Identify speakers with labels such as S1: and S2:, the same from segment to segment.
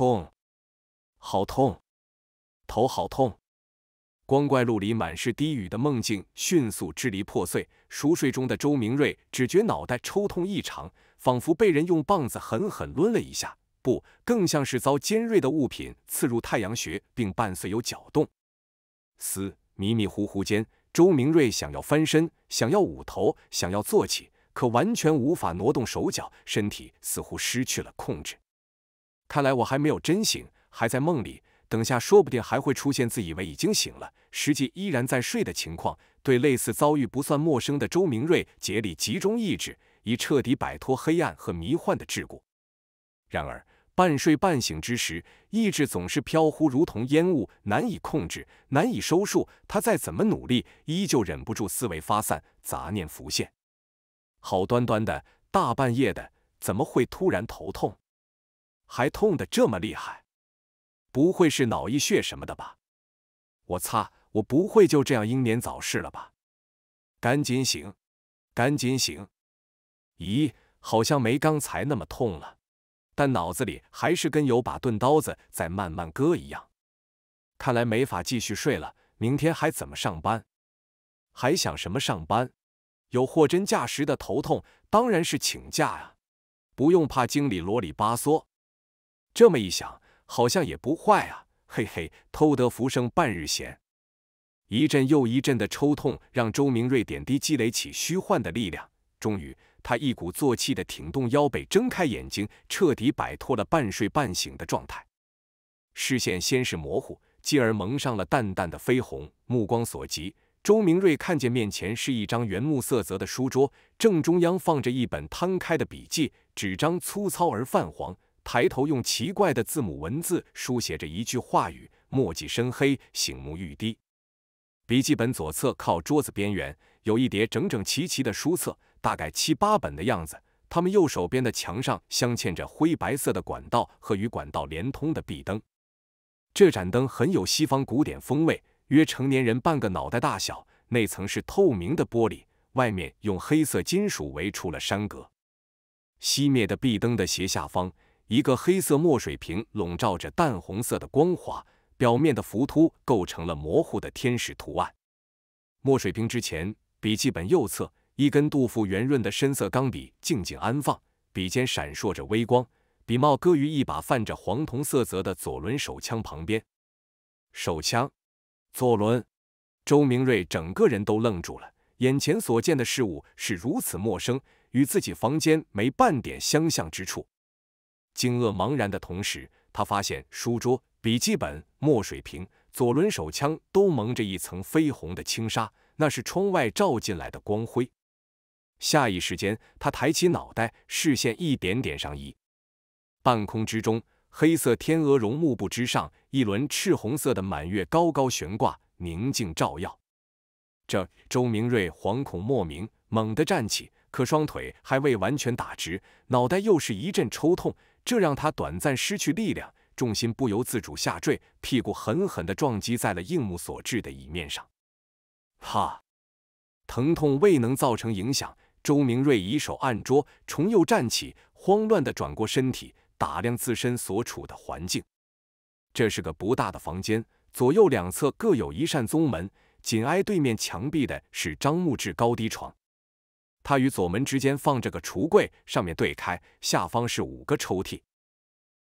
S1: 痛，好痛，头好痛。光怪陆离、满是低语的梦境迅速支离破碎。熟睡中的周明瑞只觉脑袋抽痛异常，仿佛被人用棒子狠狠抡了一下，不，更像是遭尖锐的物品刺入太阳穴，并伴随有搅动。嘶！迷迷糊糊间，周明瑞想要翻身，想要捂头，想要坐起，可完全无法挪动手脚，身体似乎失去了控制。看来我还没有真醒，还在梦里。等下说不定还会出现自以为已经醒了，实际依然在睡的情况。对类似遭遇不算陌生的周明瑞，竭力集中意志，以彻底摆脱黑暗和迷幻的桎梏。然而半睡半醒之时，意志总是飘忽，如同烟雾，难以控制，难以收束。他再怎么努力，依旧忍不住思维发散，杂念浮现。好端端的，大半夜的，怎么会突然头痛？还痛得这么厉害，不会是脑溢血什么的吧？我擦，我不会就这样英年早逝了吧？赶紧醒，赶紧醒！咦，好像没刚才那么痛了，但脑子里还是跟有把钝刀子在慢慢割一样。看来没法继续睡了，明天还怎么上班？还想什么上班？有货真价实的头痛，当然是请假啊，不用怕经理啰里吧嗦。这么一想，好像也不坏啊，嘿嘿，偷得浮生半日闲。一阵又一阵的抽痛，让周明瑞点滴积累起虚幻的力量。终于，他一鼓作气的挺动腰背，睁开眼睛，彻底摆脱了半睡半醒的状态。视线先是模糊，继而蒙上了淡淡的绯红。目光所及，周明瑞看见面前是一张原木色泽的书桌，正中央放着一本摊开的笔记，纸张粗糙而泛黄。抬头用奇怪的字母文字书写着一句话语，墨迹深黑，醒目欲滴。笔记本左侧靠桌子边缘有一叠整整齐齐的书册，大概七八本的样子。他们右手边的墙上镶嵌着灰白色的管道和与管道连通的壁灯。这盏灯很有西方古典风味，约成年人半个脑袋大小，内层是透明的玻璃，外面用黑色金属围出了山格。熄灭的壁灯的斜下方。一个黑色墨水瓶笼罩着淡红色的光滑，表面的浮凸构成了模糊的天使图案。墨水瓶之前，笔记本右侧，一根杜甫圆润的深色钢笔静静安放，笔尖闪烁着微光，笔帽搁于一把泛着黄铜色泽的左轮手枪旁边。手枪，左轮。周明瑞整个人都愣住了，眼前所见的事物是如此陌生，与自己房间没半点相像之处。惊愕茫然的同时，他发现书桌、笔记本、墨水瓶、左轮手枪都蒙着一层绯红的轻纱，那是窗外照进来的光辉。下一时间，他抬起脑袋，视线一点点上移，半空之中，黑色天鹅绒幕布之上，一轮赤红色的满月高高悬挂，宁静照耀。这周明瑞惶恐莫名。猛地站起，可双腿还未完全打直，脑袋又是一阵抽痛，这让他短暂失去力量，重心不由自主下坠，屁股狠狠地撞击在了硬木所制的椅面上。哈，疼痛未能造成影响，周明瑞以手按桌，重又站起，慌乱地转过身体，打量自身所处的环境。这是个不大的房间，左右两侧各有一扇宗门，紧挨对面墙壁的是张木制高低床。它与左门之间放着个橱柜，上面对开，下方是五个抽屉。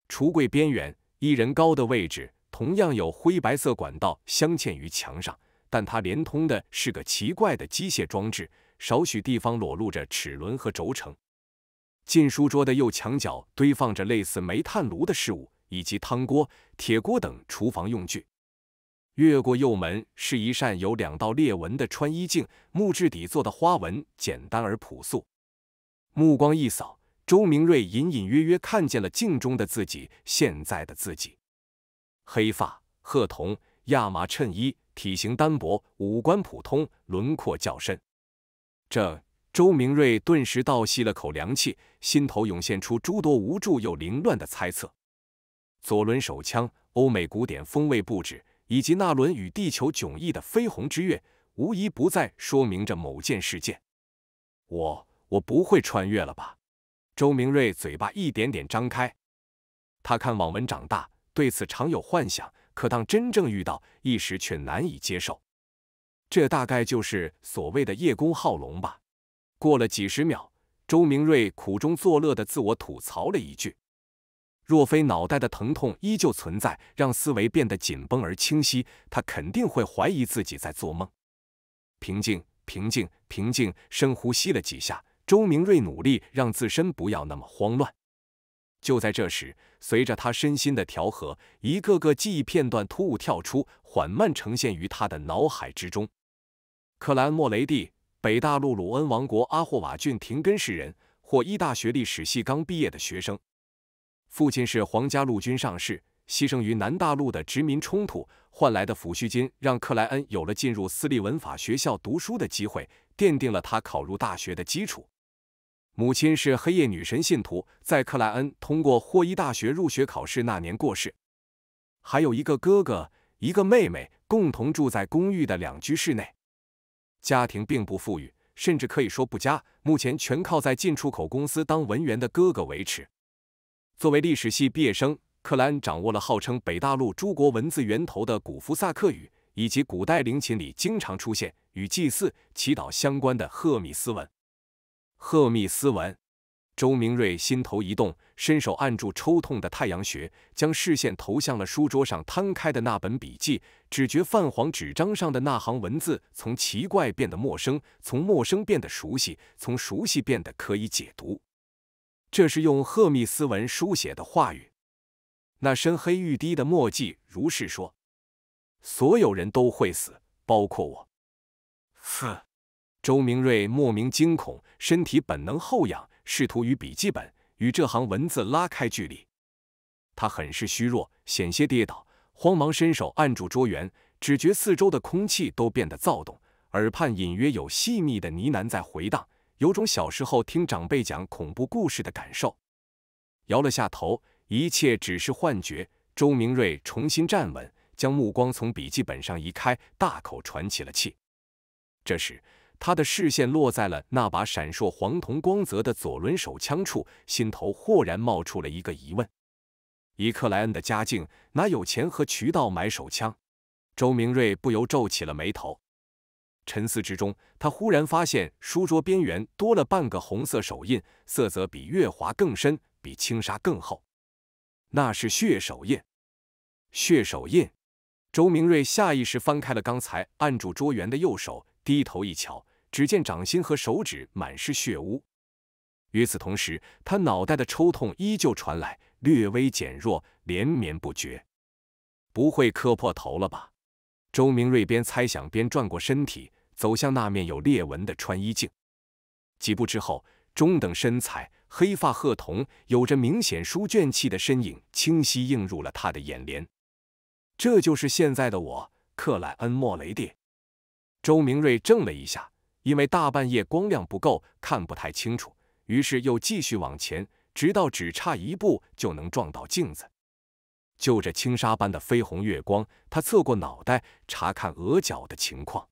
S1: 橱柜边缘一人高的位置，同样有灰白色管道镶嵌于墙上，但它连通的是个奇怪的机械装置，少许地方裸露着齿轮和轴承。进书桌的右墙角堆放着类似煤炭炉的事物，以及汤锅、铁锅等厨房用具。越过右门是一扇有两道裂纹的穿衣镜，木质底座的花纹简单而朴素。目光一扫，周明瑞隐隐约约看见了镜中的自己，现在的自己，黑发褐瞳，亚麻衬衣，体型单薄，五官普通，轮廓较深。这周明瑞顿时倒吸了口凉气，心头涌现出诸多无助又凌乱的猜测。左轮手枪，欧美古典风味布置。以及那轮与地球迥异的绯红之月，无疑不再说明着某件事件。我，我不会穿越了吧？周明瑞嘴巴一点点张开，他看网文长大，对此常有幻想，可当真正遇到，一时却难以接受。这大概就是所谓的叶公好龙吧。过了几十秒，周明瑞苦中作乐的自我吐槽了一句。若非脑袋的疼痛依旧存在，让思维变得紧绷而清晰，他肯定会怀疑自己在做梦。平静，平静，平静。深呼吸了几下，周明瑞努力让自身不要那么慌乱。就在这时，随着他身心的调和，一个个记忆片段突兀跳出，缓慢呈现于他的脑海之中。克兰莫雷蒂，北大陆鲁恩王国阿霍瓦郡廷根市人，或一大学历史系刚毕业的学生。父亲是皇家陆军上士，牺牲于南大陆的殖民冲突，换来的抚恤金让克莱恩有了进入私立文法学校读书的机会，奠定了他考入大学的基础。母亲是黑夜女神信徒，在克莱恩通过霍伊大学入学考试那年过世。还有一个哥哥，一个妹妹，共同住在公寓的两居室内。家庭并不富裕，甚至可以说不佳。目前全靠在进出口公司当文员的哥哥维持。作为历史系毕业生，克兰掌握了号称北大陆诸国文字源头的古夫萨克语，以及古代陵寝里经常出现与祭祀、祈祷相关的赫米斯文。赫米斯文，周明瑞心头一动，伸手按住抽痛的太阳穴，将视线投向了书桌上摊开的那本笔记。只觉泛黄纸张上的那行文字，从奇怪变得陌生，从陌生变得熟悉，从熟悉变得可以解读。这是用赫密斯文书写的话语，那深黑欲滴的墨迹如是说：“所有人都会死，包括我。”哼，周明瑞莫名惊恐，身体本能后仰，试图与笔记本、与这行文字拉开距离。他很是虚弱，险些跌倒，慌忙伸手按住桌缘，只觉四周的空气都变得躁动，耳畔隐约有细密的呢喃在回荡。有种小时候听长辈讲恐怖故事的感受，摇了下头，一切只是幻觉。周明瑞重新站稳，将目光从笔记本上移开，大口喘起了气。这时，他的视线落在了那把闪烁黄铜光泽的左轮手枪处，心头豁然冒出了一个疑问：以克莱恩的家境，哪有钱和渠道买手枪？周明瑞不由皱起了眉头。沉思之中，他忽然发现书桌边缘多了半个红色手印，色泽比月华更深，比轻纱更厚，那是血手印。血手印。周明瑞下意识翻开了刚才按住桌缘的右手，低头一瞧，只见掌心和手指满是血污。与此同时，他脑袋的抽痛依旧传来，略微减弱，连绵不绝。不会磕破头了吧？周明瑞边猜想边转过身体。走向那面有裂纹的穿衣镜，几步之后，中等身材、黑发褐瞳、有着明显书卷气的身影清晰映入了他的眼帘。这就是现在的我，克莱恩·莫雷蒂。周明瑞怔了一下，因为大半夜光亮不够，看不太清楚，于是又继续往前，直到只差一步就能撞到镜子。就着轻纱般的绯红月光，他侧过脑袋查看额角的情况。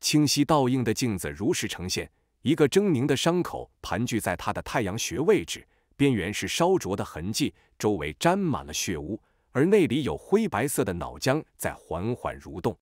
S1: 清晰倒映的镜子如实呈现一个狰狞的伤口，盘踞在他的太阳穴位置，边缘是烧灼的痕迹，周围沾满了血污，而那里有灰白色的脑浆在缓缓蠕动。